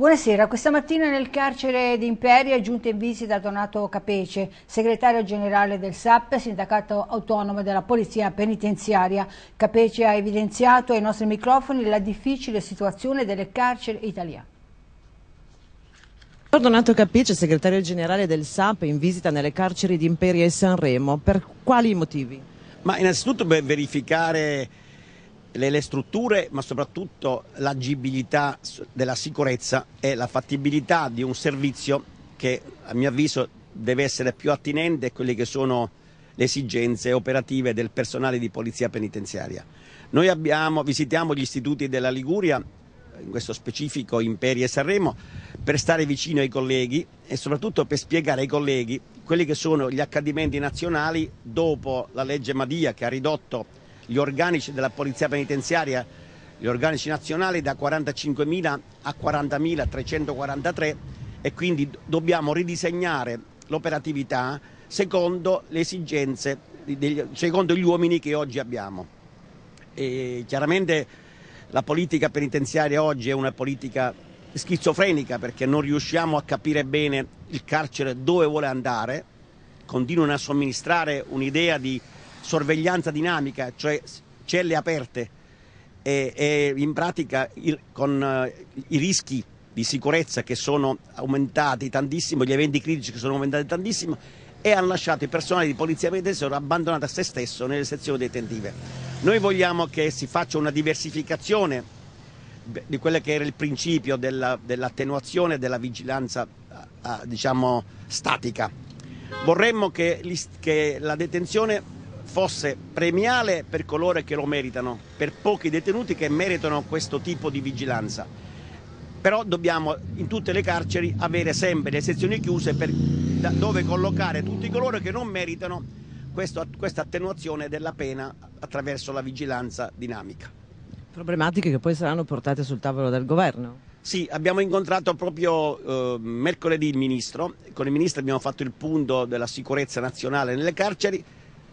Buonasera, questa mattina nel carcere di Imperia è giunto in visita Donato Capece, segretario generale del SAP, sindacato autonomo della Polizia Penitenziaria. Capece ha evidenziato ai nostri microfoni la difficile situazione delle carceri italiane. Donato Capice, segretario generale del SAP, in visita nelle carceri di Imperia e Sanremo. Per quali motivi? Ma innanzitutto per verificare le, le strutture, ma soprattutto l'agibilità della sicurezza e la fattibilità di un servizio che a mio avviso deve essere più attinente a quelle che sono le esigenze operative del personale di polizia penitenziaria. Noi abbiamo, visitiamo gli istituti della Liguria, in questo specifico Imperia e Sanremo, per stare vicino ai colleghi e soprattutto per spiegare ai colleghi quelli che sono gli accadimenti nazionali dopo la legge Madia che ha ridotto gli organici della Polizia Penitenziaria, gli organici nazionali da 45.000 a 40.343 e quindi dobbiamo ridisegnare l'operatività secondo le esigenze, secondo gli uomini che oggi abbiamo. E chiaramente la politica penitenziaria oggi è una politica schizofrenica perché non riusciamo a capire bene il carcere dove vuole andare, continuano a somministrare un'idea di sorveglianza dinamica, cioè celle aperte e, e in pratica il, con uh, i rischi di sicurezza che sono aumentati tantissimo, gli eventi critici che sono aumentati tantissimo e hanno lasciato il personale di polizia penitenziaria abbandonato a se stesso nelle sezioni detentive. Noi vogliamo che si faccia una diversificazione di quello che era il principio della, dell'attenuazione della vigilanza diciamo statica. Vorremmo che, che la detenzione fosse premiale per coloro che lo meritano, per pochi detenuti che meritano questo tipo di vigilanza. Però dobbiamo in tutte le carceri avere sempre le sezioni chiuse per, da, dove collocare tutti coloro che non meritano questo, questa attenuazione della pena attraverso la vigilanza dinamica. Problematiche che poi saranno portate sul tavolo del governo. Sì, abbiamo incontrato proprio eh, mercoledì il ministro, con il ministro abbiamo fatto il punto della sicurezza nazionale nelle carceri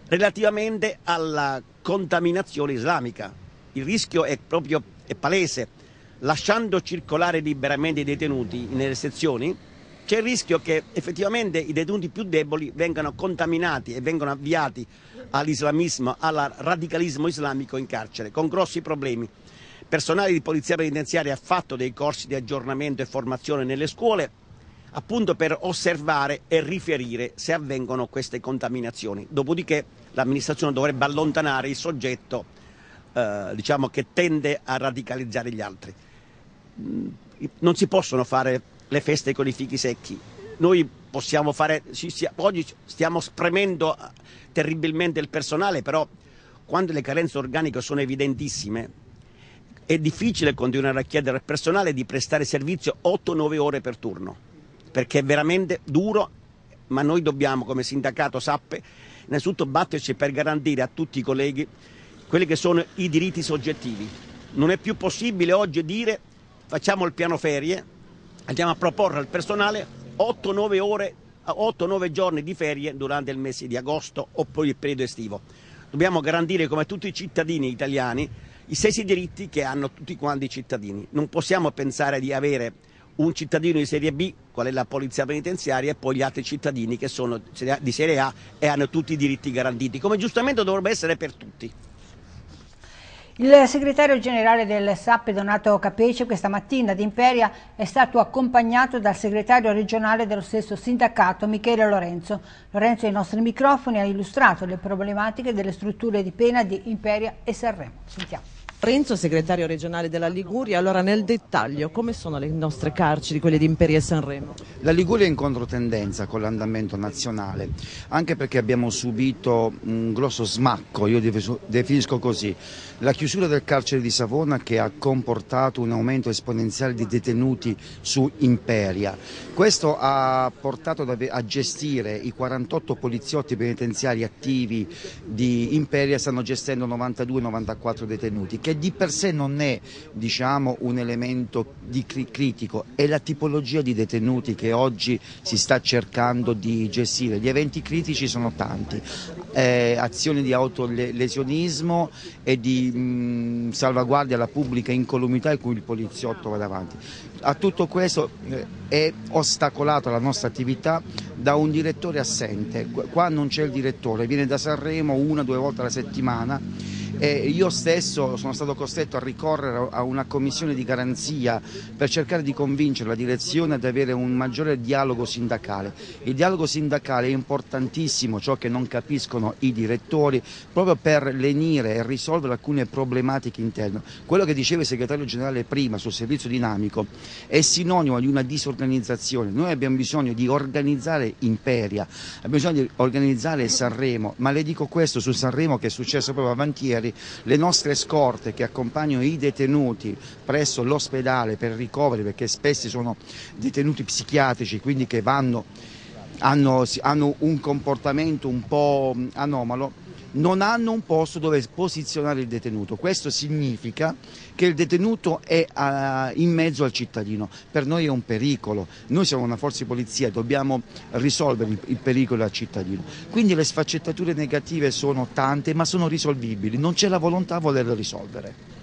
Relativamente alla contaminazione islamica, il rischio è proprio è palese. Lasciando circolare liberamente i detenuti nelle sezioni, c'è il rischio che effettivamente i detenuti più deboli vengano contaminati e vengano avviati all'islamismo, al radicalismo islamico in carcere, con grossi problemi. Personale di polizia penitenziaria ha fatto dei corsi di aggiornamento e formazione nelle scuole, appunto per osservare e riferire se avvengono queste contaminazioni. Dopodiché l'amministrazione dovrebbe allontanare il soggetto eh, diciamo, che tende a radicalizzare gli altri. Mm, non si possono fare le feste con i fichi secchi. Noi possiamo fare, oggi stiamo spremendo eh, terribilmente il personale, però quando le carenze organiche sono evidentissime, è difficile continuare a chiedere al personale di prestare servizio 8-9 ore per turno perché è veramente duro, ma noi dobbiamo come sindacato SAPPE innanzitutto batterci per garantire a tutti i colleghi quelli che sono i diritti soggettivi. Non è più possibile oggi dire facciamo il piano ferie, andiamo a proporre al personale 8-9 ore 8-9 giorni di ferie durante il mese di agosto o poi il periodo estivo. Dobbiamo garantire come tutti i cittadini italiani i stessi diritti che hanno tutti quanti i cittadini. Non possiamo pensare di avere un cittadino di serie B, qual è la polizia penitenziaria, e poi gli altri cittadini che sono di serie A e hanno tutti i diritti garantiti, come giustamente dovrebbe essere per tutti. Il segretario generale del SAP Donato Capece questa mattina ad Imperia è stato accompagnato dal segretario regionale dello stesso sindacato Michele Lorenzo. Lorenzo ai nostri microfoni ha illustrato le problematiche delle strutture di pena di Imperia e Sanremo. Sentiamo. Renzo, segretario regionale della Liguria. Allora, nel dettaglio, come sono le nostre carceri, quelle di Imperia e Sanremo? La Liguria è in controtendenza con l'andamento nazionale, anche perché abbiamo subito un grosso smacco, io definisco così, la chiusura del carcere di Savona che ha comportato un aumento esponenziale di detenuti su Imperia. Questo ha portato a gestire i 48 poliziotti penitenziari attivi di Imperia, stanno gestendo 92-94 detenuti, che di per sé non è diciamo, un elemento cri critico, è la tipologia di detenuti che oggi si sta cercando di gestire. Gli eventi critici sono tanti, eh, azioni di autolesionismo e di mh, salvaguardia alla pubblica incolumità in cui il poliziotto va davanti. A tutto questo eh, è ostacolata la nostra attività da un direttore assente. Qua non c'è il direttore, viene da Sanremo una o due volte alla settimana e eh, io stesso sono stato costretto a ricorrere a una commissione di garanzia per cercare di convincere la direzione ad avere un maggiore dialogo sindacale. Il dialogo sindacale è importantissimo, ciò che non capiscono i direttori, proprio per lenire e risolvere alcune problematiche interne. Quello che diceva il segretario generale prima sul servizio dinamico è sinonimo di una disorganizzazione. Noi abbiamo bisogno di organizzare Imperia, abbiamo bisogno di organizzare Sanremo, ma le dico questo su Sanremo che è successo proprio avanti ieri, nostri, le nostre scorte che accompagnano i detenuti presso l'ospedale per ricoveri, perché spesso sono detenuti psichiatrici, quindi che vanno, hanno, hanno un comportamento un po' anomalo non hanno un posto dove posizionare il detenuto. Questo significa che il detenuto è a, ah, in mezzo al cittadino. Per noi è un pericolo. Noi siamo una forza di polizia, dobbiamo risolvere il, il pericolo al cittadino. Quindi le sfaccettature negative sono tante, ma sono risolvibili. Non c'è la volontà a volerle risolvere.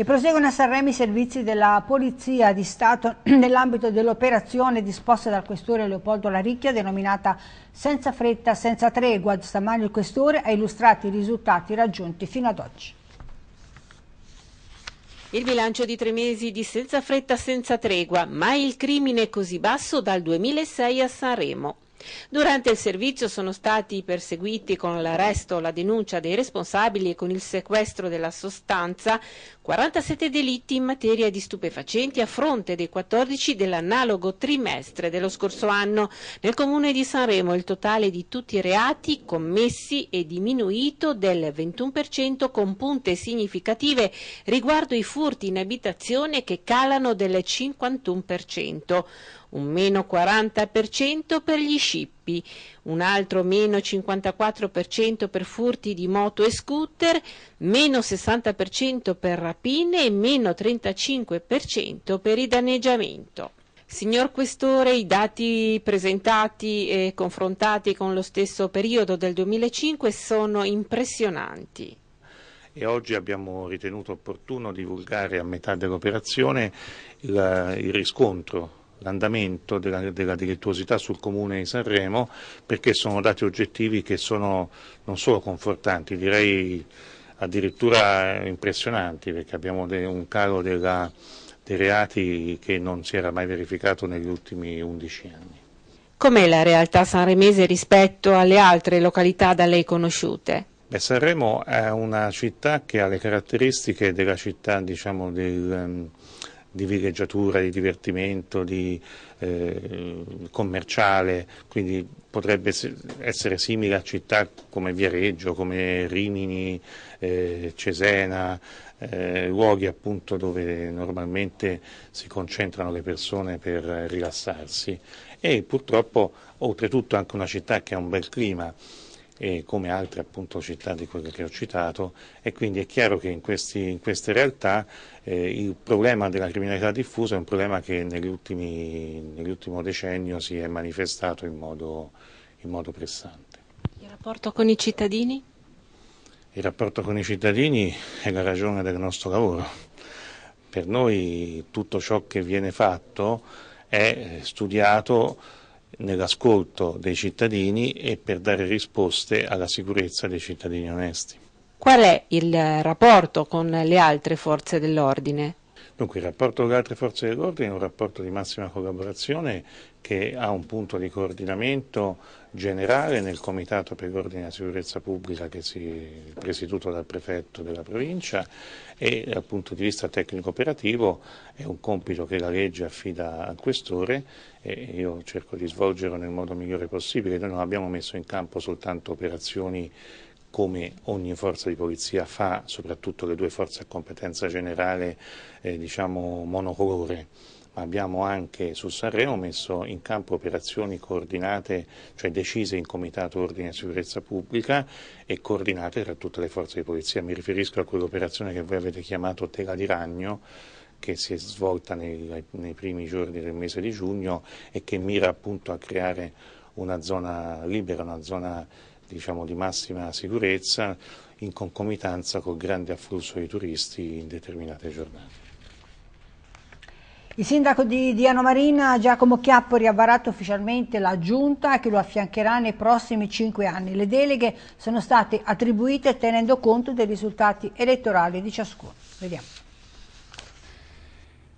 E proseguono a Sanremo i servizi della Polizia di Stato nell'ambito dell'operazione disposta dal questore Leopoldo Laricchia denominata Senza fretta, senza tregua. Stamani il questore ha illustrato i risultati raggiunti fino ad oggi. Il bilancio di tre mesi di senza fretta, senza tregua, mai il crimine così basso dal 2006 a Sanremo. Durante il servizio sono stati perseguiti con l'arresto la denuncia dei responsabili e con il sequestro della sostanza 47 delitti in materia di stupefacenti a fronte dei 14 dell'analogo trimestre dello scorso anno. Nel comune di Sanremo il totale di tutti i reati commessi è diminuito del 21% con punte significative riguardo i furti in abitazione che calano del 51% un meno 40% per gli scippi, un altro meno 54% per furti di moto e scooter, meno 60% per rapine e meno 35% per il danneggiamento. Signor Questore, i dati presentati e confrontati con lo stesso periodo del 2005 sono impressionanti e oggi abbiamo ritenuto opportuno divulgare a metà dell'operazione il, il riscontro l'andamento della, della, delittuosità sul comune di Sanremo perché sono dati oggettivi che sono non solo confortanti, direi addirittura impressionanti perché abbiamo de, un calo della, dei reati che non si era mai verificato negli ultimi 11 anni. Com'è la realtà sanremese rispetto alle altre località da lei conosciute? Beh, Sanremo è una città che ha le caratteristiche della città diciamo, del, di villeggiatura, di divertimento, di eh, commerciale, quindi potrebbe essere simile a città come Viareggio, come Rimini, eh, Cesena, eh, luoghi appunto dove normalmente si concentrano le persone per rilassarsi e purtroppo oltretutto anche una città che ha un bel clima e come altre appunto, città di quelle che ho citato e quindi è chiaro che in, questi, in queste realtà eh, il problema della criminalità diffusa è un problema che nell'ultimo decennio si è manifestato in modo, in modo pressante. Il rapporto con i cittadini? Il rapporto con i cittadini è la ragione del nostro lavoro. Per noi tutto ciò che viene fatto è eh, studiato nell'ascolto dei cittadini e per dare risposte alla sicurezza dei cittadini onesti. Qual è il rapporto con le altre forze dell'ordine? Dunque il rapporto con le altre forze dell'ordine è un rapporto di massima collaborazione che ha un punto di coordinamento generale nel Comitato per l'Ordine e la Sicurezza Pubblica che si è presieduto dal prefetto della provincia e dal punto di vista tecnico-operativo è un compito che la legge affida al questore e io cerco di svolgerlo nel modo migliore possibile. Noi non abbiamo messo in campo soltanto operazioni come ogni forza di polizia fa, soprattutto le due forze a competenza generale eh, diciamo monocolore, ma abbiamo anche su Sanremo messo in campo operazioni coordinate, cioè decise in Comitato Ordine e Sicurezza Pubblica e coordinate tra tutte le forze di polizia. Mi riferisco a quell'operazione che voi avete chiamato Tela di Ragno, che si è svolta nei, nei primi giorni del mese di giugno e che mira appunto a creare una zona libera, una zona diciamo, di massima sicurezza in concomitanza col grande afflusso di turisti in determinate giornate. Il sindaco di Diano Marina, Giacomo Chiappori, ha varato ufficialmente la giunta che lo affiancherà nei prossimi cinque anni. Le deleghe sono state attribuite tenendo conto dei risultati elettorali di ciascuno. Vediamo.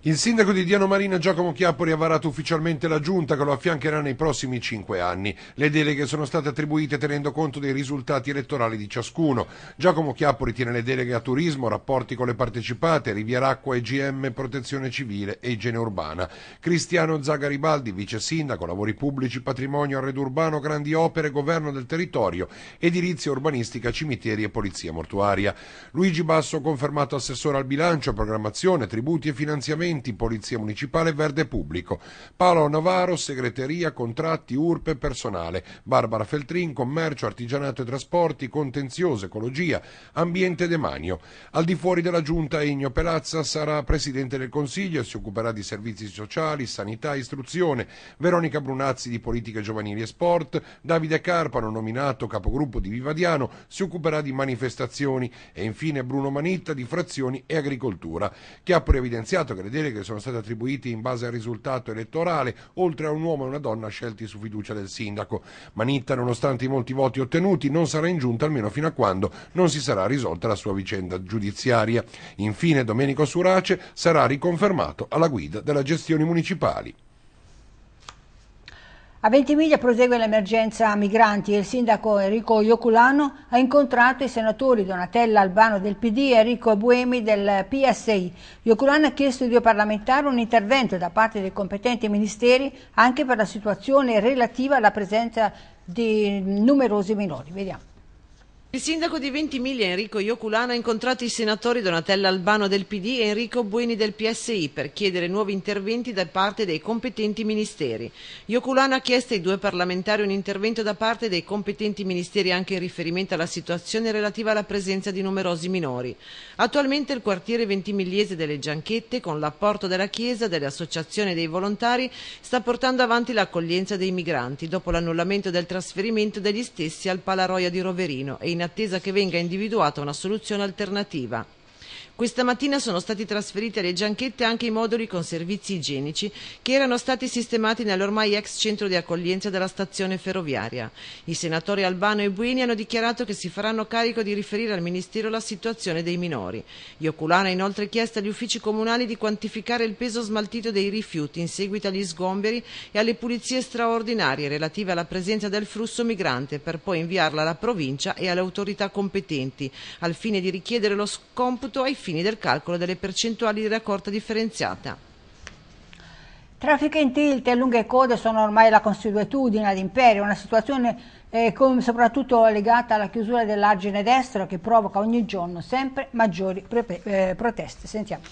Il sindaco di Diano Marina Giacomo Chiappori ha varato ufficialmente la giunta che lo affiancherà nei prossimi cinque anni. Le deleghe sono state attribuite tenendo conto dei risultati elettorali di ciascuno. Giacomo Chiappori tiene le deleghe a turismo, rapporti con le partecipate, Riviera Acqua, EGM, protezione civile e igiene urbana. Cristiano Zagaribaldi, vice sindaco, lavori pubblici, patrimonio, arredo urbano, grandi opere, governo del territorio, edilizia urbanistica, cimiteri e polizia mortuaria. Luigi Basso confermato assessore al bilancio, programmazione, tributi e finanziamenti agenti polizia municipale verde pubblico, Paolo Novaro segreteria contratti urpe personale, Barbara Feltrin commercio artigianato e trasporti, contenzioso ecologia, ambiente e demanio. Al di fuori della giunta Igno Pelazza sarà presidente del consiglio e si occuperà di servizi sociali, sanità, e istruzione, Veronica Brunazzi di politica giovanili e sport, Davide Carpano nominato capogruppo di Vivadiano si occuperà di manifestazioni e infine Bruno Manitta di frazioni e agricoltura, che ha pure evidenziato che le potere che sono stati attribuiti in base al risultato elettorale, oltre a un uomo e una donna scelti su fiducia del sindaco. Manitta, nonostante i molti voti ottenuti, non sarà in giunta almeno fino a quando non si sarà risolta la sua vicenda giudiziaria. Infine, Domenico Surace sarà riconfermato alla guida della gestione municipali. A Ventimiglia prosegue l'emergenza migranti e il sindaco Enrico Ioculano ha incontrato i senatori Donatella Albano del PD e Enrico Buemi del PSI. Ioculano ha chiesto ai due parlamentari un intervento da parte dei competenti ministeri anche per la situazione relativa alla presenza di numerosi minori. Vediamo. Il sindaco di Ventimiglia Enrico Ioculano ha incontrato i senatori Donatella Albano del PD e Enrico Bueni del PSI per chiedere nuovi interventi da parte dei competenti ministeri. Ioculano ha chiesto ai due parlamentari un intervento da parte dei competenti ministeri anche in riferimento alla situazione relativa alla presenza di numerosi minori. Attualmente il quartiere ventimigliese delle Gianchette, con l'apporto della Chiesa, delle associazioni e dei volontari, sta portando avanti l'accoglienza dei migranti dopo l'annullamento del trasferimento degli stessi al Palaroia di Roverino e in in attesa che venga individuata una soluzione alternativa. Questa mattina sono stati trasferiti alle Gianchette anche i moduli con servizi igienici che erano stati sistemati nell'ormai ex centro di accoglienza della stazione ferroviaria. I senatori Albano e Buini hanno dichiarato che si faranno carico di riferire al Ministero la situazione dei minori. Ioculana ha inoltre chiesto agli uffici comunali di quantificare il peso smaltito dei rifiuti in seguito agli sgomberi e alle pulizie straordinarie relative alla presenza del flusso migrante per poi inviarla alla provincia e alle autorità competenti al fine di richiedere lo scomputo ai fini del calcolo delle percentuali di raccolta differenziata. Traffico in tilt e lunghe code sono ormai la consuetudine all'imperio, una situazione eh, con, soprattutto legata alla chiusura dell'argine destro che provoca ogni giorno sempre maggiori eh, proteste. Sentiamo.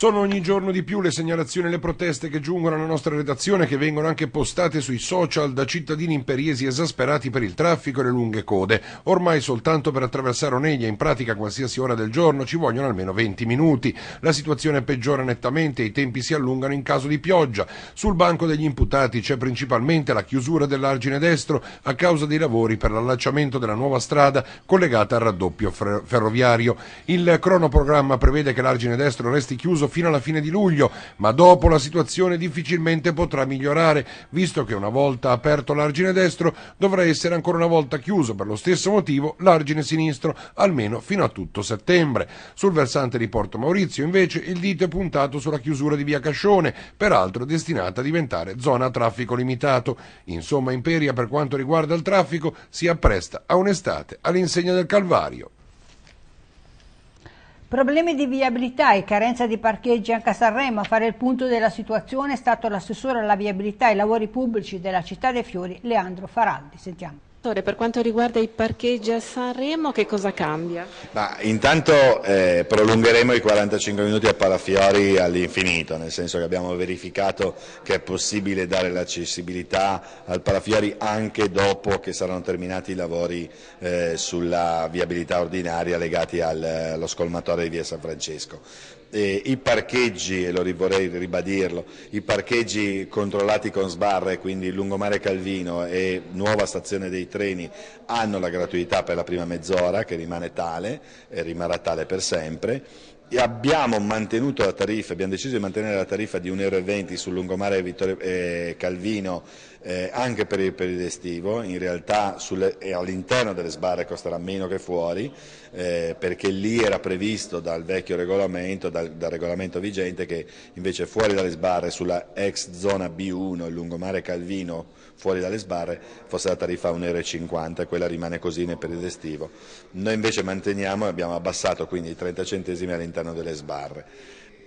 Sono ogni giorno di più le segnalazioni e le proteste che giungono alla nostra redazione che vengono anche postate sui social da cittadini imperiesi esasperati per il traffico e le lunghe code. Ormai soltanto per attraversare Oneglia in pratica qualsiasi ora del giorno ci vogliono almeno 20 minuti. La situazione peggiora nettamente e i tempi si allungano in caso di pioggia. Sul banco degli imputati c'è principalmente la chiusura dell'argine destro a causa dei lavori per l'allacciamento della nuova strada collegata al raddoppio ferroviario. Il cronoprogramma prevede che l'argine destro resti chiuso fino alla fine di luglio, ma dopo la situazione difficilmente potrà migliorare, visto che una volta aperto l'argine destro dovrà essere ancora una volta chiuso per lo stesso motivo l'argine sinistro, almeno fino a tutto settembre. Sul versante di Porto Maurizio, invece, il dito è puntato sulla chiusura di via Cascione, peraltro destinata a diventare zona a traffico limitato. Insomma, Imperia, per quanto riguarda il traffico, si appresta a un'estate all'insegna del Calvario. Problemi di viabilità e carenza di parcheggi anche a Sanremo. A fare il punto della situazione è stato l'assessore alla viabilità e ai lavori pubblici della città dei fiori, Leandro Faraldi. Sentiamo. Per quanto riguarda i parcheggi a Sanremo, che cosa cambia? Ma intanto eh, prolungheremo i 45 minuti a Palafiori all'infinito, nel senso che abbiamo verificato che è possibile dare l'accessibilità al Palafiori anche dopo che saranno terminati i lavori eh, sulla viabilità ordinaria legati al, allo scolmatore di via San Francesco eh, i parcheggi, e lo vorrei ribadirlo, i parcheggi controllati con sbarre, quindi Lungomare Calvino e nuova stazione dei treni hanno la gratuità per la prima mezz'ora che rimane tale e rimarrà tale per sempre Abbiamo mantenuto la tariffa, abbiamo deciso di mantenere la tariffa di 1,20 euro sul lungomare Vittorio, eh, Calvino eh, anche per il periodo estivo, in realtà eh, all'interno delle sbarre costerà meno che fuori eh, perché lì era previsto dal vecchio regolamento, dal, dal, regolamento vigente che invece fuori dalle sbarre sulla ex zona B1, il lungomare Calvino fuori dalle sbarre fosse la tariffa 1,50 euro e quella rimane così nel periodo estivo. Noi invece manteniamo e abbiamo abbassato quindi 30 centesimi all'interno diventano delle sbarre.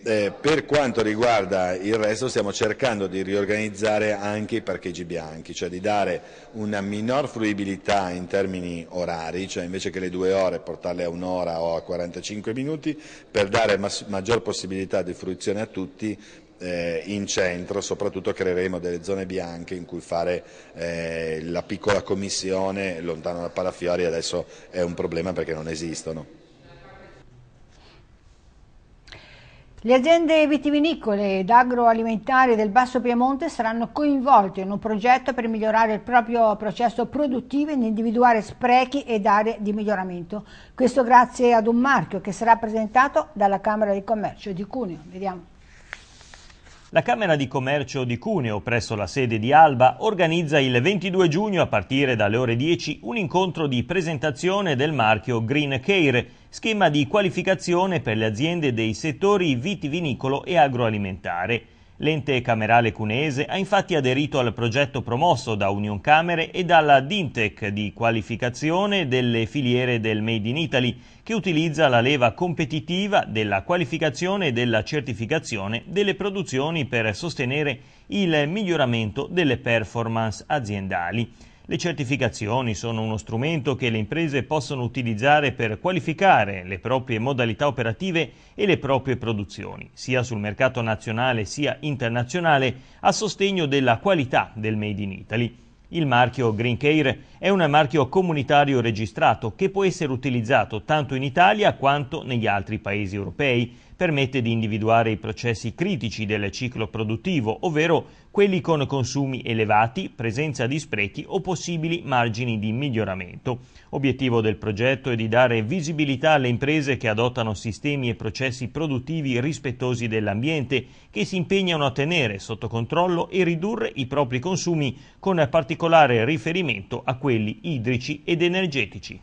Eh, per quanto riguarda il resto stiamo cercando di riorganizzare anche i parcheggi bianchi, cioè di dare una minor fruibilità in termini orari, cioè invece che le due ore portarle a un'ora o a 45 minuti, per dare maggior possibilità di fruizione a tutti eh, in centro, soprattutto creeremo delle zone bianche in cui fare eh, la piccola commissione lontano da Palafiori adesso è un problema perché non esistono. Le aziende vitivinicole ed agroalimentari del Basso Piemonte saranno coinvolte in un progetto per migliorare il proprio processo produttivo ed individuare sprechi ed aree di miglioramento. Questo grazie ad un marchio che sarà presentato dalla Camera di Commercio di Cuneo. Vediamo. La Camera di Commercio di Cuneo, presso la sede di Alba, organizza il 22 giugno a partire dalle ore 10 un incontro di presentazione del marchio Green Care schema di qualificazione per le aziende dei settori vitivinicolo e agroalimentare. L'ente camerale cunese ha infatti aderito al progetto promosso da Union Camere e dalla Dintec di qualificazione delle filiere del Made in Italy, che utilizza la leva competitiva della qualificazione e della certificazione delle produzioni per sostenere il miglioramento delle performance aziendali. Le certificazioni sono uno strumento che le imprese possono utilizzare per qualificare le proprie modalità operative e le proprie produzioni, sia sul mercato nazionale sia internazionale, a sostegno della qualità del Made in Italy. Il marchio Green Care è un marchio comunitario registrato che può essere utilizzato tanto in Italia quanto negli altri paesi europei. Permette di individuare i processi critici del ciclo produttivo, ovvero quelli con consumi elevati, presenza di sprechi o possibili margini di miglioramento. Obiettivo del progetto è di dare visibilità alle imprese che adottano sistemi e processi produttivi rispettosi dell'ambiente, che si impegnano a tenere sotto controllo e ridurre i propri consumi con particolare riferimento a quelli idrici ed energetici.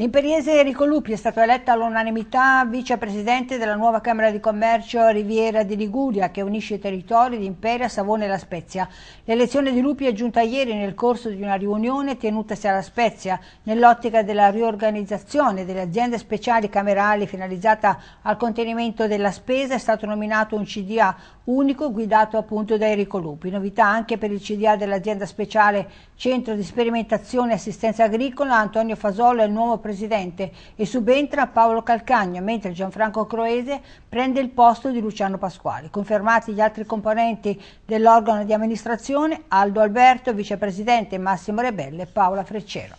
L'imperiese Enrico Lupi è stato eletto all'unanimità vicepresidente della nuova Camera di Commercio Riviera di Liguria che unisce i territori di Imperia, Savona e La Spezia. L'elezione di Lupi è giunta ieri nel corso di una riunione tenutasi alla Spezia nell'ottica della riorganizzazione delle aziende speciali camerali finalizzata al contenimento della spesa è stato nominato un CDA unico guidato appunto da Enrico Lupi. Novità anche per il CDA dell'azienda speciale Centro di Sperimentazione e Assistenza Agricola Antonio Fasolo è il nuovo presidente presidente e subentra Paolo Calcagno, mentre Gianfranco Croese prende il posto di Luciano Pasquali. Confermati gli altri componenti dell'organo di amministrazione, Aldo Alberto, vicepresidente Massimo Rebelle e Paola Freccero.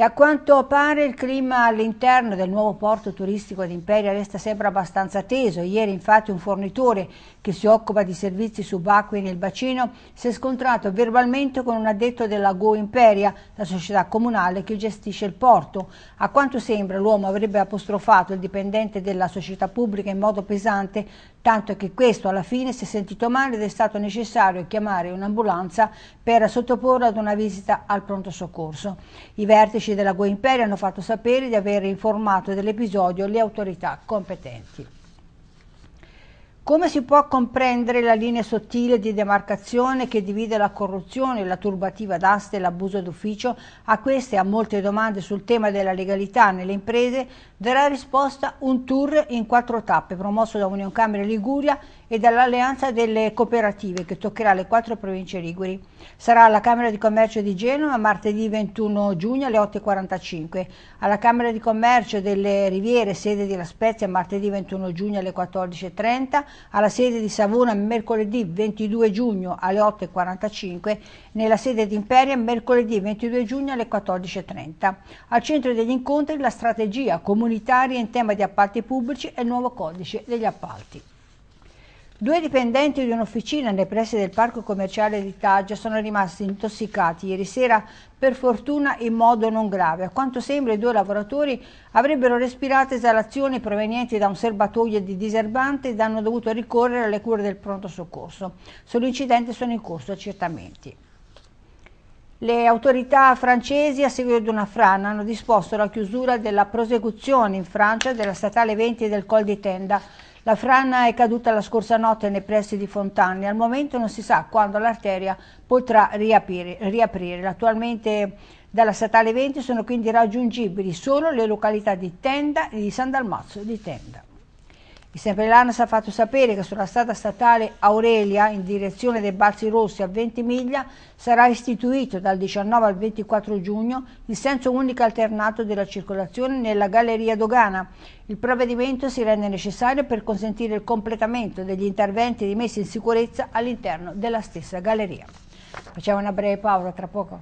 E a quanto pare il clima all'interno del nuovo porto turistico di Imperia resta sempre abbastanza teso. Ieri infatti un fornitore che si occupa di servizi subacquei nel bacino si è scontrato verbalmente con un addetto della Go Imperia, la società comunale che gestisce il porto. A quanto sembra l'uomo avrebbe apostrofato il dipendente della società pubblica in modo pesante tanto che questo alla fine si è sentito male ed è stato necessario chiamare un'ambulanza per sottoporlo ad una visita al pronto soccorso. I vertici della Go Imperi hanno fatto sapere di aver informato dell'episodio le autorità competenti. Come si può comprendere la linea sottile di demarcazione che divide la corruzione, la turbativa d'asta e l'abuso d'ufficio? A queste e a molte domande sul tema della legalità nelle imprese darà risposta un tour in quattro tappe promosso da Union Camere Liguria e dall'Alleanza delle Cooperative che toccherà le quattro province liguri. Sarà alla Camera di Commercio di Genova martedì 21 giugno alle 8.45, alla Camera di Commercio delle Riviere, sede di La Spezia, martedì 21 giugno alle 14.30, alla sede di Savona mercoledì 22 giugno alle 8.45, nella sede di Imperia mercoledì 22 giugno alle 14.30. Al centro degli incontri la strategia comunitaria in tema di appalti pubblici e il nuovo codice degli appalti. Due dipendenti di un'officina nei pressi del parco commerciale di Taggio sono rimasti intossicati ieri sera, per fortuna in modo non grave. A quanto sembra i due lavoratori avrebbero respirato esalazioni provenienti da un serbatoio di diserbante ed hanno dovuto ricorrere alle cure del pronto soccorso. Sull'incidente sono in corso accertamenti. Le autorità francesi, a seguito di una frana, hanno disposto la chiusura della prosecuzione in Francia della statale 20 del Col di Tenda la frana è caduta la scorsa notte nei pressi di Fontane. Al momento non si sa quando l'arteria potrà riaprire. riaprire. Attualmente dalla statale 20 sono quindi raggiungibili solo le località di Tenda e di San Dalmazzo di Tenda. Il sempre ha fatto sapere che sulla strada statale Aurelia, in direzione dei Balzi Rossi a Ventimiglia, sarà istituito dal 19 al 24 giugno il senso unico alternato della circolazione nella Galleria Dogana. Il provvedimento si rende necessario per consentire il completamento degli interventi di messa in sicurezza all'interno della stessa galleria. Facciamo una breve pausa tra poco.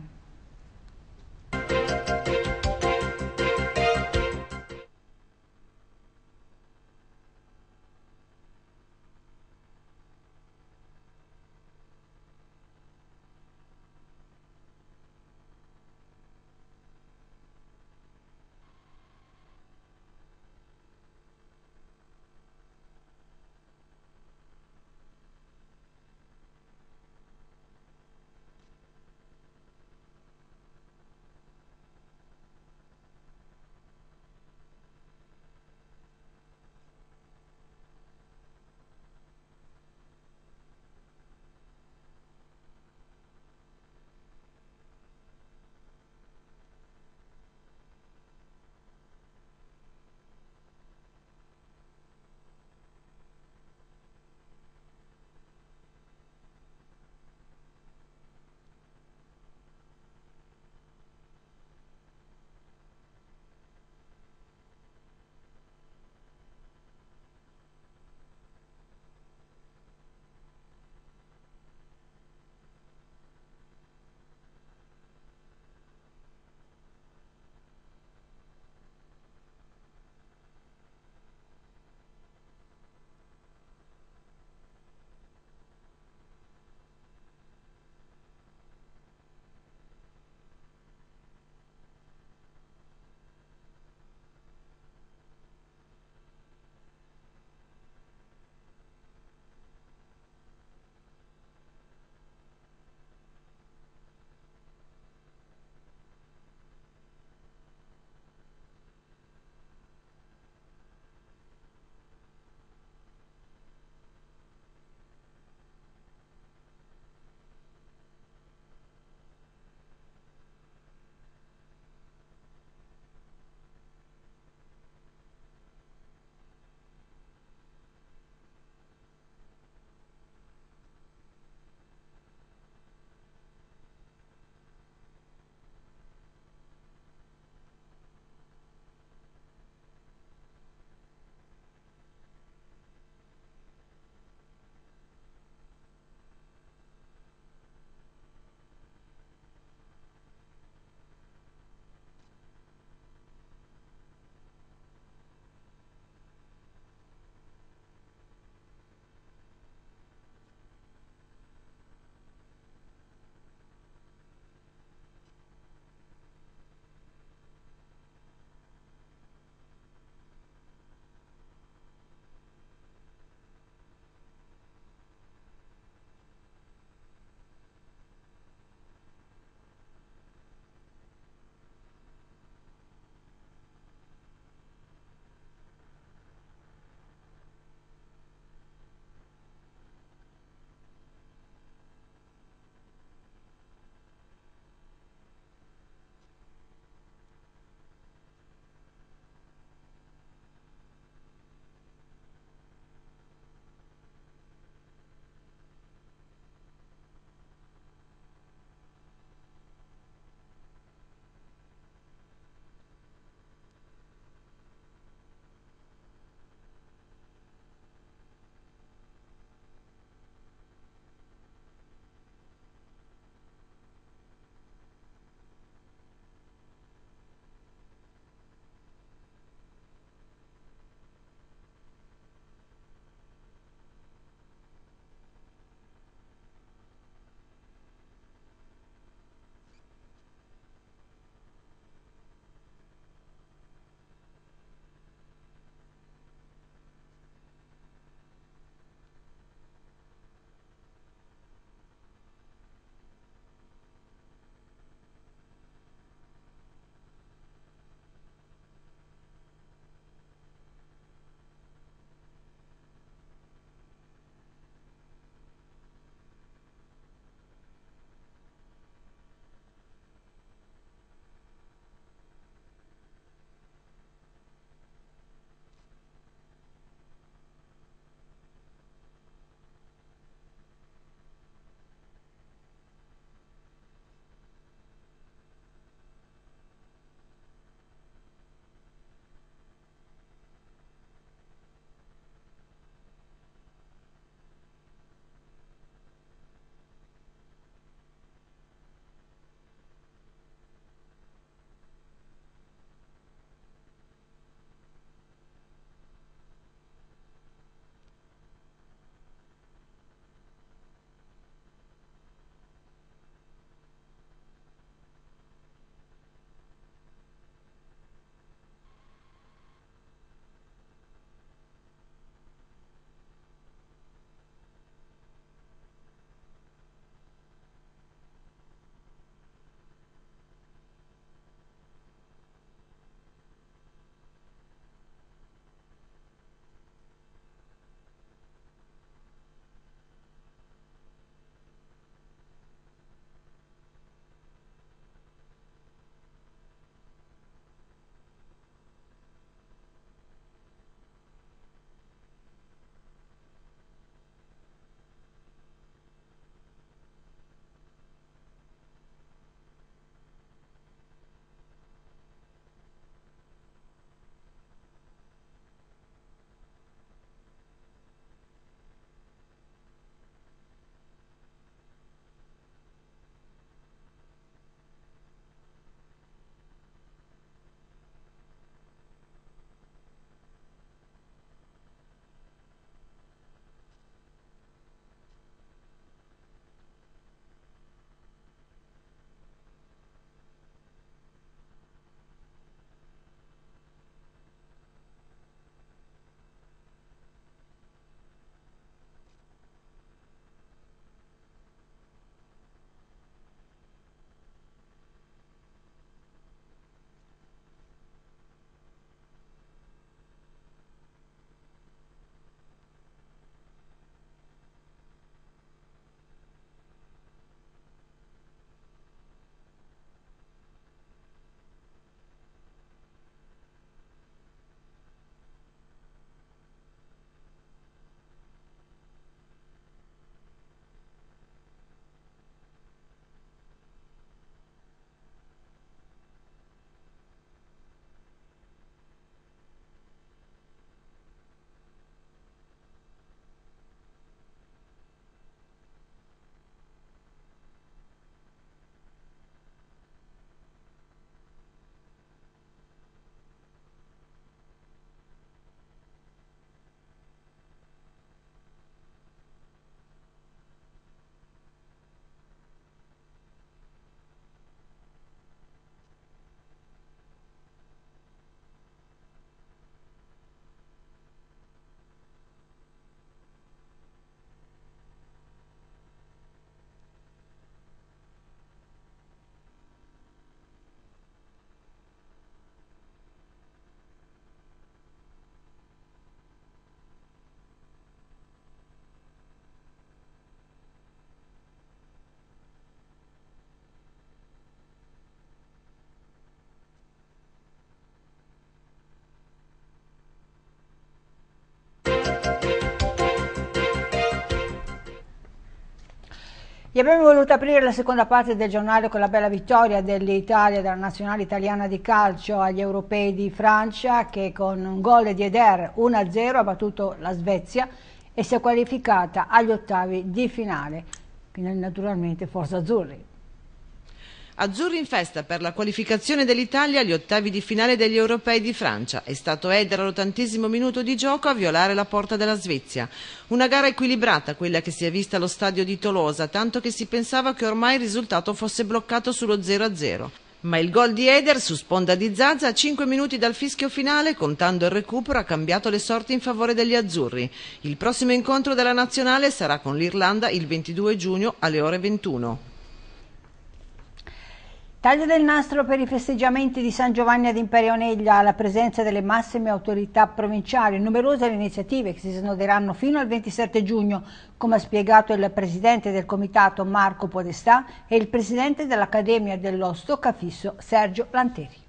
E abbiamo voluto aprire la seconda parte del giornale con la bella vittoria dell'Italia, della nazionale italiana di calcio agli europei di Francia che con un gol di Eder 1-0 ha battuto la Svezia e si è qualificata agli ottavi di finale. Naturalmente Forza Azzurri. Azzurri in festa per la qualificazione dell'Italia agli ottavi di finale degli europei di Francia. È stato Eder all'ottantesimo minuto di gioco a violare la porta della Svezia. Una gara equilibrata, quella che si è vista allo stadio di Tolosa, tanto che si pensava che ormai il risultato fosse bloccato sullo 0-0. Ma il gol di Eder su sponda di Zaza a 5 minuti dal fischio finale, contando il recupero, ha cambiato le sorti in favore degli azzurri. Il prossimo incontro della nazionale sarà con l'Irlanda il 22 giugno alle ore 21. Taglio del nastro per i festeggiamenti di San Giovanni ad Imperioneglia alla presenza delle massime autorità provinciali. Numerose le iniziative che si snoderanno fino al 27 giugno, come ha spiegato il presidente del comitato Marco Podestà e il presidente dell'Accademia dell'Osto Cafisso Sergio Lanteri.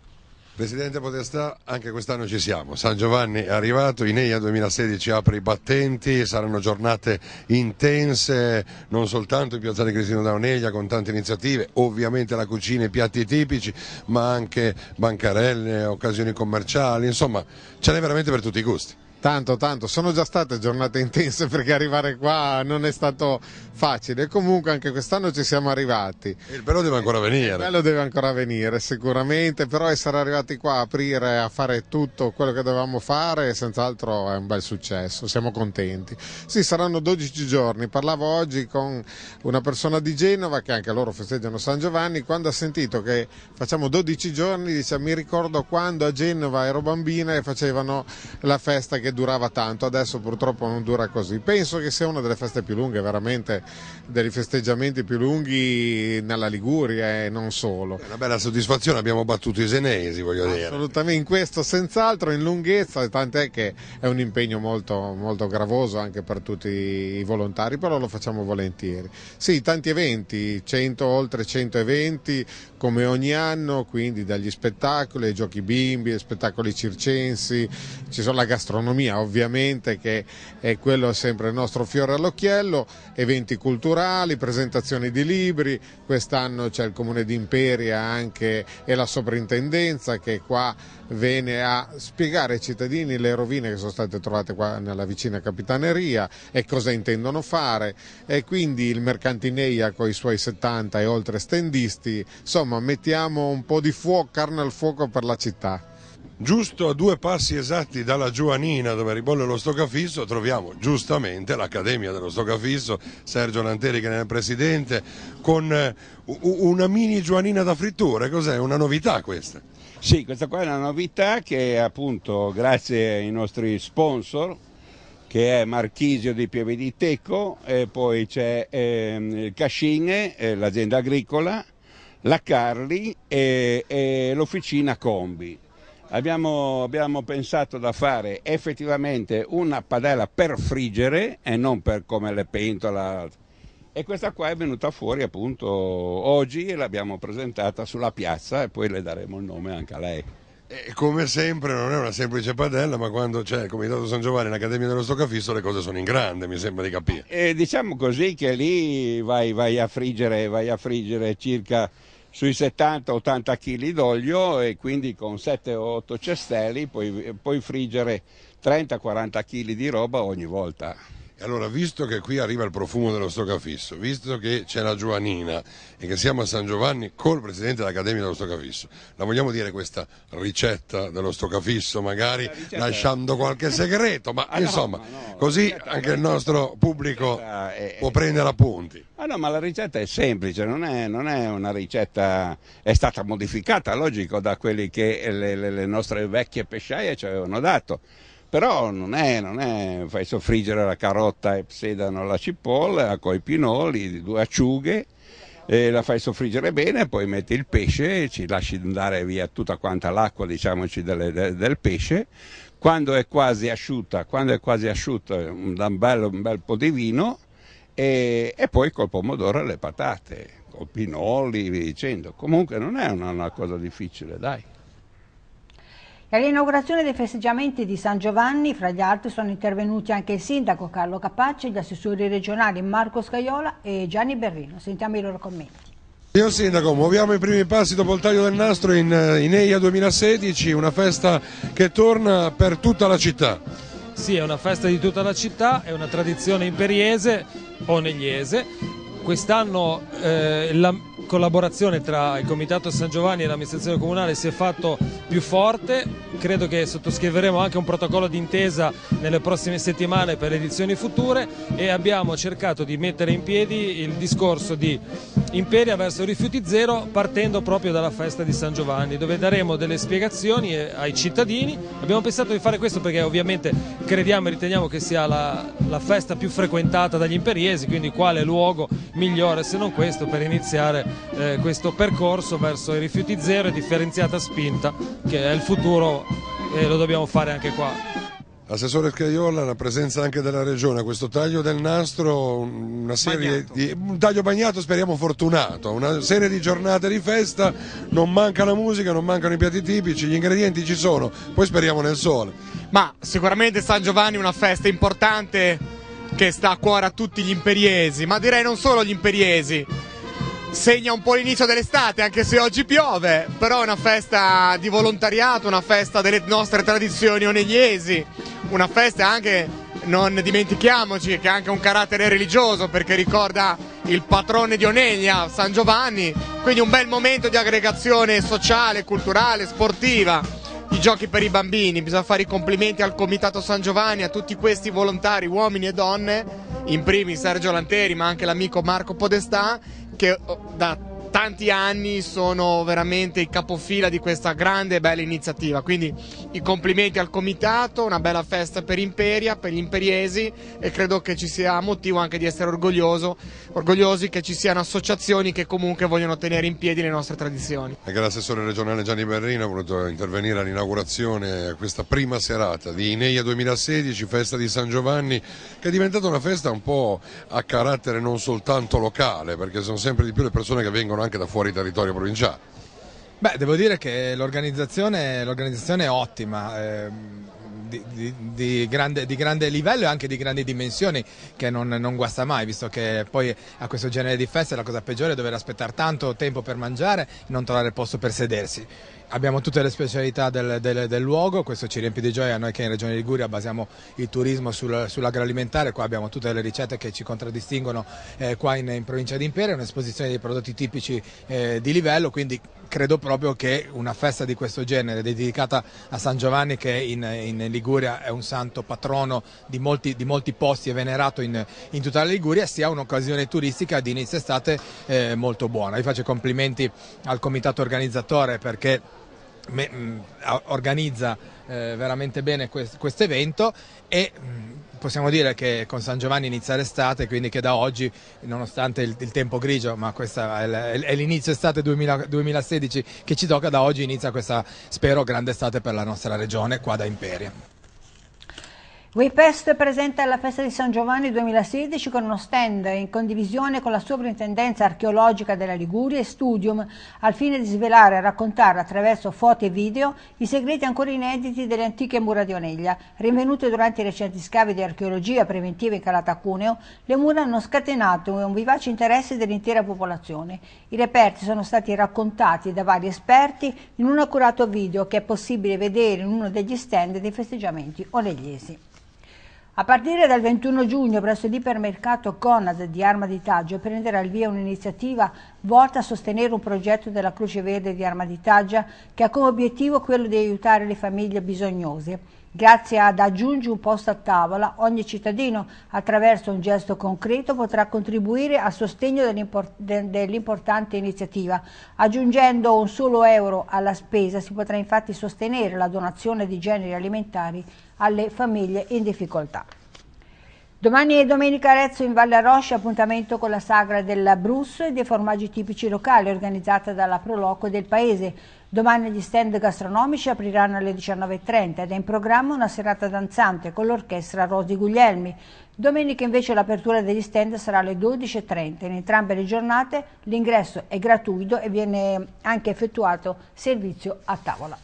Presidente Podestà, anche quest'anno ci siamo. San Giovanni è arrivato, Ineia 2016 apre i battenti, saranno giornate intense, non soltanto in Piazzale Cristino da Oneglia con tante iniziative, ovviamente la cucina e i piatti tipici, ma anche bancarelle, occasioni commerciali, insomma ce n'è veramente per tutti i gusti. Tanto, tanto, sono già state giornate intense perché arrivare qua non è stato facile. Comunque anche quest'anno ci siamo arrivati. Il bello deve ancora venire. Il bello deve ancora venire, sicuramente, però essere arrivati qua a aprire, a fare tutto quello che dovevamo fare, senz'altro è un bel successo, siamo contenti. Sì, saranno 12 giorni. Parlavo oggi con una persona di Genova che anche loro festeggiano San Giovanni, quando ha sentito che facciamo 12 giorni, dice mi ricordo quando a Genova ero bambina e facevano la festa che che durava tanto, adesso purtroppo non dura così. Penso che sia una delle feste più lunghe, veramente dei festeggiamenti più lunghi nella Liguria e eh, non solo. È una bella soddisfazione, abbiamo battuto i senesi, voglio dire. Assolutamente, in questo senz'altro, in lunghezza, tant'è che è un impegno molto, molto gravoso anche per tutti i volontari, però lo facciamo volentieri. Sì, tanti eventi, 100, oltre 100 eventi, come ogni anno, quindi dagli spettacoli ai giochi bimbi, spettacoli circensi, ci sono la gastronomia ovviamente che è quello sempre il nostro fiore all'occhiello, eventi culturali, presentazioni di libri, quest'anno c'è il comune di Imperia anche e la sovrintendenza che qua venne a spiegare ai cittadini le rovine che sono state trovate qua nella vicina Capitaneria e cosa intendono fare e quindi il mercantineia con i suoi 70 e oltre stendisti, insomma mettiamo un po' di fuoco, carne al fuoco per la città. Giusto a due passi esatti dalla Giovanina dove ribolle lo Stoccafisso troviamo giustamente l'Accademia dello Stoccafisso, Sergio Lanteri che ne è il presidente, con eh, una mini Giovanina da frittura, cos'è? Una novità questa? Sì, questa qua è una novità che appunto grazie ai nostri sponsor che è Marchisio di Pieve di Tecco, poi c'è ehm, il Cascine, eh, l'azienda agricola, la Carli e, e l'officina Combi. Abbiamo, abbiamo, pensato da fare effettivamente una padella per friggere e non per come le pentola e questa qua è venuta fuori appunto oggi e l'abbiamo presentata sulla piazza e poi le daremo il nome anche a lei. E come sempre non è una semplice padella, ma quando c'è il Comitato San Giovanni e l'Accademia dello Stoccafisso le cose sono in grande, mi sembra di capire. E diciamo così che lì vai, vai, a, friggere, vai a friggere circa sui 70-80 kg d'olio e quindi con 7 8 cestelli puoi, puoi friggere 30-40 kg di roba ogni volta. E allora, visto che qui arriva il profumo dello stoccafisso, visto che c'è la Giovanina e che siamo a San Giovanni col presidente dell'Accademia dello Stoccafisso, la vogliamo dire questa ricetta dello stoccafisso, magari lasciando qualche segreto, ma ah, insomma, no, no, così anche il nostro pubblico è, eh, può prendere appunti. Ah no, ma la ricetta è semplice, non è, non è una ricetta, è stata modificata, logico, da quelli che le, le, le nostre vecchie pesciaie ci avevano dato. Però non è, non è, fai soffriggere la carota e sedano la cipolla con i pinoli, due acciughe, la fai soffriggere bene, poi metti il pesce, ci lasci andare via tutta quanta l'acqua diciamoci, del, del, pesce, quando è quasi asciutta, quando è quasi asciutta da un, un bel, po' di vino e, e poi col pomodoro e le patate, col pinoli, via dicendo. Comunque non è una, una cosa difficile, dai. All'inaugurazione dei festeggiamenti di San Giovanni, fra gli altri, sono intervenuti anche il sindaco Carlo Capace, gli assessori regionali Marco Scaiola e Gianni Berrino. Sentiamo i loro commenti. Signor Sindaco, muoviamo i primi passi dopo il taglio del nastro in, eh, in EIA 2016, una festa che torna per tutta la città. Sì, è una festa di tutta la città, è una tradizione imperiese, onegliese. Quest'anno eh, la collaborazione tra il Comitato San Giovanni e l'amministrazione comunale si è fatto più forte, credo che sottoscriveremo anche un protocollo d'intesa nelle prossime settimane per le edizioni future e abbiamo cercato di mettere in piedi il discorso di Imperia verso rifiuti zero partendo proprio dalla festa di San Giovanni dove daremo delle spiegazioni ai cittadini, abbiamo pensato di fare questo perché ovviamente crediamo e riteniamo che sia la, la festa più frequentata dagli imperiesi, quindi quale luogo migliore se non questo per iniziare eh, questo percorso verso i rifiuti zero e differenziata spinta che è il futuro e lo dobbiamo fare anche qua. Assessore Scaiola, la presenza anche della Regione, questo taglio del nastro, una serie di, un taglio bagnato speriamo fortunato, una serie di giornate di festa, non manca la musica, non mancano i piatti tipici, gli ingredienti ci sono, poi speriamo nel sole. Ma sicuramente San Giovanni è una festa importante che sta a cuore a tutti gli imperiesi, ma direi non solo agli imperiesi, segna un po' l'inizio dell'estate, anche se oggi piove, però è una festa di volontariato, una festa delle nostre tradizioni onegliesi, una festa anche, non dimentichiamoci, che ha anche un carattere religioso perché ricorda il patrone di Onegna, San Giovanni, quindi un bel momento di aggregazione sociale, culturale, sportiva. I giochi per i bambini, bisogna fare i complimenti al Comitato San Giovanni, a tutti questi volontari, uomini e donne, in primis Sergio Lanteri, ma anche l'amico Marco Podestà Porque da tanti anni sono veramente il capofila di questa grande e bella iniziativa. Quindi i complimenti al comitato, una bella festa per Imperia, per gli imperiesi e credo che ci sia motivo anche di essere orgoglioso, orgogliosi che ci siano associazioni che comunque vogliono tenere in piedi le nostre tradizioni. Anche l'assessore regionale Gianni Berrino ha voluto intervenire all'inaugurazione a questa prima serata di Ineia 2016, festa di San Giovanni, che è diventata una festa un po' a carattere non soltanto locale, perché sono sempre di più le persone che vengono vengono anche da fuori territorio provinciale. Beh, devo dire che l'organizzazione, è ottima. Ehm... Di, di, di, grande, di, grande, livello e anche di grandi dimensioni che non, non, guasta mai, visto che poi a questo genere di feste la cosa peggiore è dover aspettare tanto tempo per mangiare e non trovare posto per sedersi. Abbiamo tutte le specialità del, del, del, luogo, questo ci riempie di gioia, noi che in Regione Liguria basiamo il turismo sul, sull'agroalimentare, qua abbiamo tutte le ricette che ci contraddistinguono eh, qua in, in, provincia di Imperia, un'esposizione dei prodotti tipici eh, di livello, quindi credo proprio che una festa di questo genere dedicata a San Giovanni che in, in Liguria è un santo patrono di molti, di molti posti e venerato in, in, tutta la Liguria sia un'occasione turistica di inizio estate eh, molto buona. Io faccio complimenti al comitato organizzatore perché me, mh, mm, organizza eh, veramente bene questo evento e mh, mm, possiamo dire che con San Giovanni inizia l'estate, quindi che da oggi, nonostante il, il tempo grigio, ma questa è l'inizio estate 2000, 2016 che ci tocca, da oggi inizia questa, spero, grande estate per la nostra regione qua da Imperia. WePest è presente alla Festa di San Giovanni 2016 con uno stand in condivisione con la Sovrintendenza Archeologica della Liguria e Studium al fine di svelare e raccontare attraverso foto e video i segreti ancora inediti delle antiche mura di Oneglia. Rinvenute durante i recenti scavi di archeologia preventiva in Calata Cuneo, le mura hanno scatenato un vivace interesse dell'intera popolazione. I reperti sono stati raccontati da vari esperti in un accurato video che è possibile vedere in uno degli stand dei festeggiamenti onegliesi. A partire dal 21 giugno presso l'ipermercato Conad di Arma di Taggia prenderà il via un'iniziativa volta a sostenere un progetto della Croce Verde di Arma di Taggia che ha come obiettivo quello di aiutare le famiglie bisognose. Grazie ad Aggiungi un posto a tavola, ogni cittadino attraverso un gesto concreto potrà contribuire a sostegno dell'importante iniziativa. Aggiungendo un solo euro alla spesa si potrà infatti sostenere la donazione di generi alimentari alle famiglie in difficoltà. Domani è domenica Arezzo in Valle Aroscia, appuntamento con la sagra della dell'Abruzzo e dei formaggi tipici locali organizzata dalla Proloco del Paese. Domani gli stand gastronomici apriranno alle 19.30 ed è in programma una serata danzante con l'orchestra Rosi Guglielmi. Domenica invece l'apertura degli stand sarà alle 12.30. In entrambe le giornate l'ingresso è gratuito e viene anche effettuato servizio a tavola.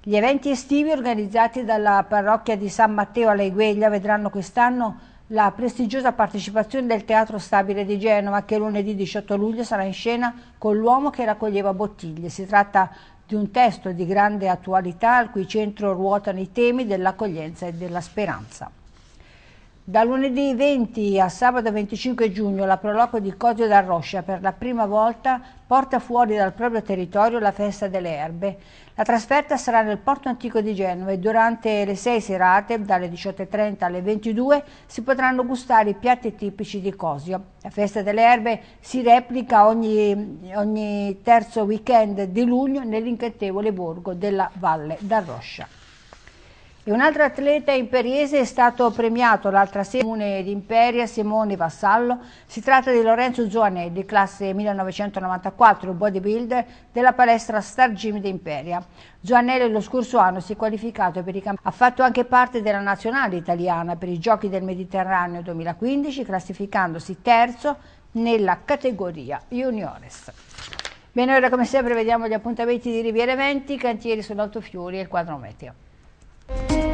Gli eventi estivi organizzati dalla parrocchia di San Matteo a Legueglia vedranno quest'anno la prestigiosa partecipazione del Teatro Stabile di Genova che lunedì 18 luglio sarà in scena con l'uomo che raccoglieva bottiglie. Si tratta di un testo di grande attualità al cui centro ruotano i temi dell'accoglienza e della speranza. Da lunedì 20 a sabato 25 giugno la Proloco di Cosio d'Arroscia per la prima volta porta fuori dal proprio territorio la festa delle erbe. La trasferta sarà nel porto antico di Genova e durante le sei serate, dalle 18.30 alle 22, si potranno gustare i piatti tipici di Cosio. La festa delle erbe si replica ogni, ogni terzo weekend di luglio nell'incantevole borgo della Valle d'Arroscia. E un altro atleta imperiese è stato premiato l'altra sera comune di Imperia, Simone Vassallo. Si tratta di Lorenzo Giovanelli, classe 1994, bodybuilder della palestra Star Gym Imperia. Giovanelli lo scorso anno si è qualificato per i campionati. Ha fatto anche parte della nazionale italiana per i Giochi del Mediterraneo 2015, classificandosi terzo nella categoria juniores. Bene, ora come sempre vediamo gli appuntamenti di Riviera Eventi, cantieri sull'Altofiori e il quadro meteo. you.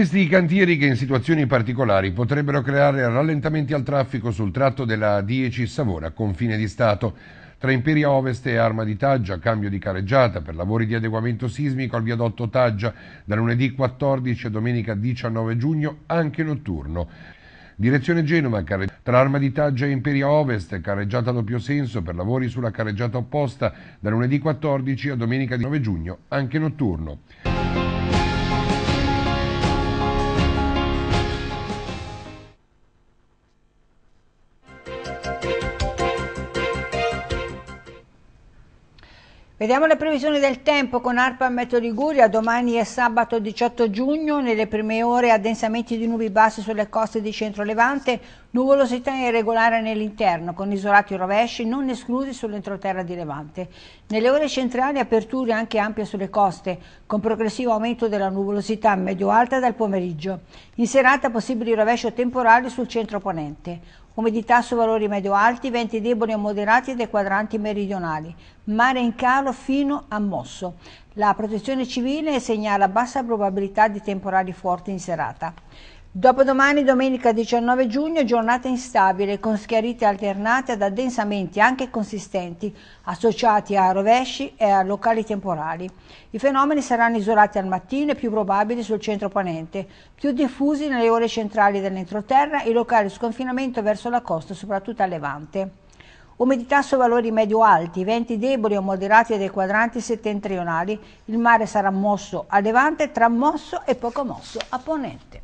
questi cantieri che in situazioni particolari potrebbero creare rallentamenti al traffico sul tratto della 10 Savona, confine di Stato. Tra Imperia Ovest e Arma di Taggia, cambio di careggiata per lavori di adeguamento sismico al viadotto Taggia da lunedì 14 a domenica 19 giugno, anche notturno. Direzione Genova, tra Arma di Taggia e Imperia Ovest, carreggiata a doppio senso per lavori sulla carreggiata opposta da lunedì 14 a domenica 19 giugno, anche notturno. Vediamo le previsioni del tempo con ARPA Meteo Liguria. Domani è sabato 18 giugno, nelle prime ore addensamenti di nubi basse sulle coste di centro-levante, nuvolosità irregolare nell'interno con isolati rovesci non esclusi sull'entroterra di Levante. Nelle ore centrali aperture anche ampie sulle coste, con progressivo aumento della nuvolosità medio-alta dal pomeriggio. In serata possibili rovesci temporali sul centro-ponente. Umidità su valori medio-alti, venti deboli o moderati dai quadranti meridionali. Mare in calo fino a mosso. La protezione civile segnala bassa probabilità di temporali forti in serata. Dopodomani, domenica 19 giugno, giornata instabile con schiarite alternate ad addensamenti anche consistenti associati a rovesci e a locali temporali. I fenomeni saranno isolati al mattino e più probabili sul centro ponente, più diffusi nelle ore centrali dell'entroterra e locali sconfinamento verso la costa, soprattutto a levante. Umidità su valori medio-alti, venti deboli o moderati dei quadranti settentrionali. Il mare sarà mosso a levante, tramosso e poco mosso a ponente.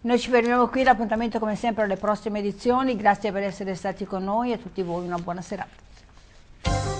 Noi ci fermiamo qui, l'appuntamento come sempre alle prossime edizioni, grazie per essere stati con noi e a tutti voi una buona serata.